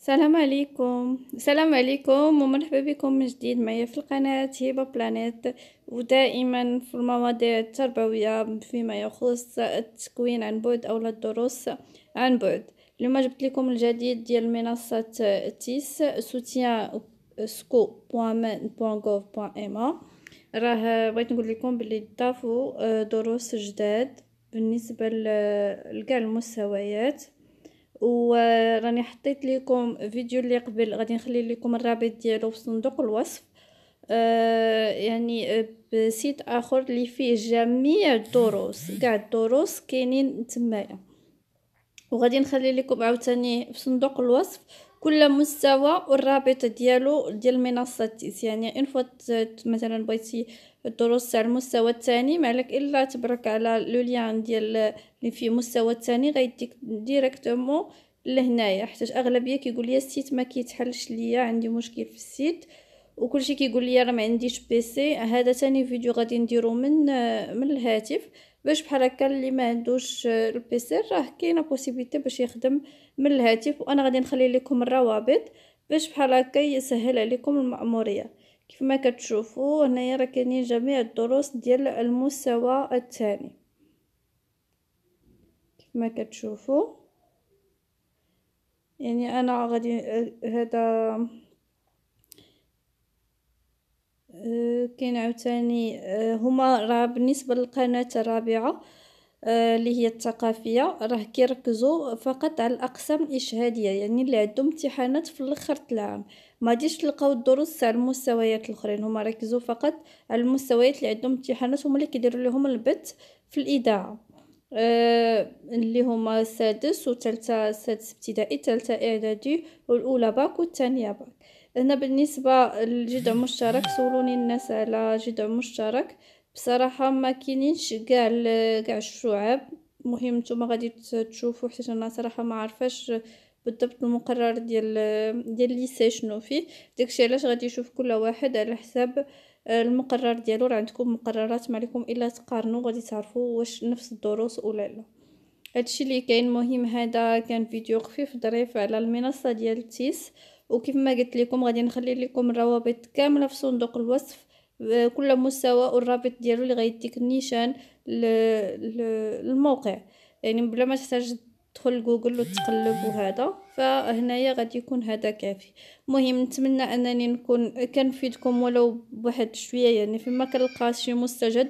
السلام عليكم السلام عليكم ومرحبا بكم من جديد معايا في القناة هبة بلانيت ودائما في المواضيع التربوية فيما يخص التكوين عن بعد أو الدروس عن بعد اليوم جبت لكم الجديد ديال منصة تيس سوتيان سكو راه بغيت نقول لكم بلي ضافوا آه، دروس جداد بالنسبة لكاع المستويات وراني حطيت لكم فيديو اللي قبل غادي نخلي لكم الرابط ديالو في صندوق الوصف آه، يعني آه، بسيت اخر اللي فيه جميع الدروس كاع الدروس كاينين تمايا وغادي نخلي لكم عاوتاني في صندوق الوصف كل مستوى والرابط ديالو ديال المنصه تيس يعني ان فوت مثلا بغيتي الدروس تاع المستوى الثاني ما عليك الا تبرك على لو ليان ديال اللي في المستوى الثاني غيديك ديريكتومون لهنايا حيت اغلبيه كيقول لي السيت ما كيتحلش ليا عندي مشكل في السيت وكلشي كيقول لي راه ما عنديش بيسي هذا ثاني فيديو غادي نديرو من من الهاتف باش بحال هكا اللي ما عندوش آه، البيسي راه كاينه بوسيبيتي باش يخدم من الهاتف وانا غادي نخلي لكم الروابط باش بحال هكا يسهل عليكم المأموريه كيف ما كتشوفوا هنايا راه كاينين جميع الدروس ديال المستوى الثاني كيف ما كتشوفوا يعني انا غادي آه، هذا كاين عاوتاني آه، هما راه بالنسبه للقناه الرابعه آه، اللي هي الثقافيه راه كيركزوا فقط على الاقسام الاشهاديه يعني اللي عندهم امتحانات في الاخر العام ما ديش تلقاو الدروس تاع المستويات الاخرين هما ركزوا فقط على المستويات اللي عندهم امتحانات هما اللي كيديروا لهم البت في الاذاعه أه اللي هما السادس وثالثه سادس ابتدائي ثالثه اعدادي والاولى باك والثانيه باك هنا بالنسبه للجدع مشترك سولوني الناس على جدع مشترك بصراحه ما كاينينش كاع كاع الشعاب مهم نتوما غادي تشوفوا حيت انا صراحه ما عارفاش بالضبط المقرر ديال ديال الليسي شنو فيه داكشي علاش غادي يشوف كل واحد على حساب آه، المقرر ديالو راه عندكم مقررات ما عليكم الا تقارنوا غادي تعرفوا واش نفس الدروس ولا لا هادشي اللي كاين مهم هذا كان فيديو خفيف ظريف على المنصه ديال تيس وكيف ما قلت لكم غادي نخلي لكم الروابط كامله في صندوق الوصف آه، كل مستوى والرابط ديالو اللي غيديك النيشان للموقع يعني بلا ما تحتاج تدخل جوجل وتقلب وهذا فهنايا غادي يكون هذا كافي مهم نتمنى انني نكون كنفيدكم ولو بواحد شويه يعني فيما كنلقى شي مستجد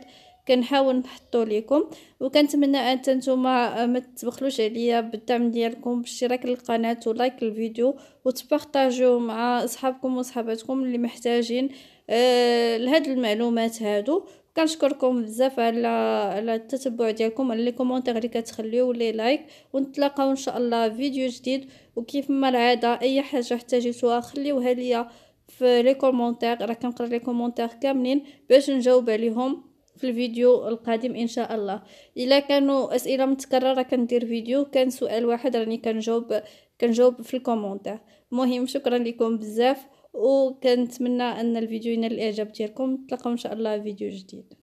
كنحاول نحطو ليكم وكنتمنى ان نتوما آه، ما تبخلوش عليا بالدعم ديالكم باشتراك القناه ولايك الفيديو وتبارطاجيو مع اصحابكم وصحباتكم اللي محتاجين آه، لهاد المعلومات هادو كنشكركم بزاف على على التتبع ديالكم على لي كومونتير اللي كتخليو لي لايك ونتلاقاو ان شاء الله فيديو جديد وكيف ما العاده اي حاجه احتاجتوها خليوها ليا في لي كومونتير راه كنقرا لي كومونتير كاملين باش نجاوب عليهم في الفيديو القادم ان شاء الله الا كانوا اسئله متكرره كندير فيديو كان سؤال واحد راني كنجاوب كنجاوب في الكومونتير مهم شكرا لكم بزاف وكنتمنى ان الفيديو ينال الاعجاب ديالكم نتلاقاو ان شاء الله فيديو جديد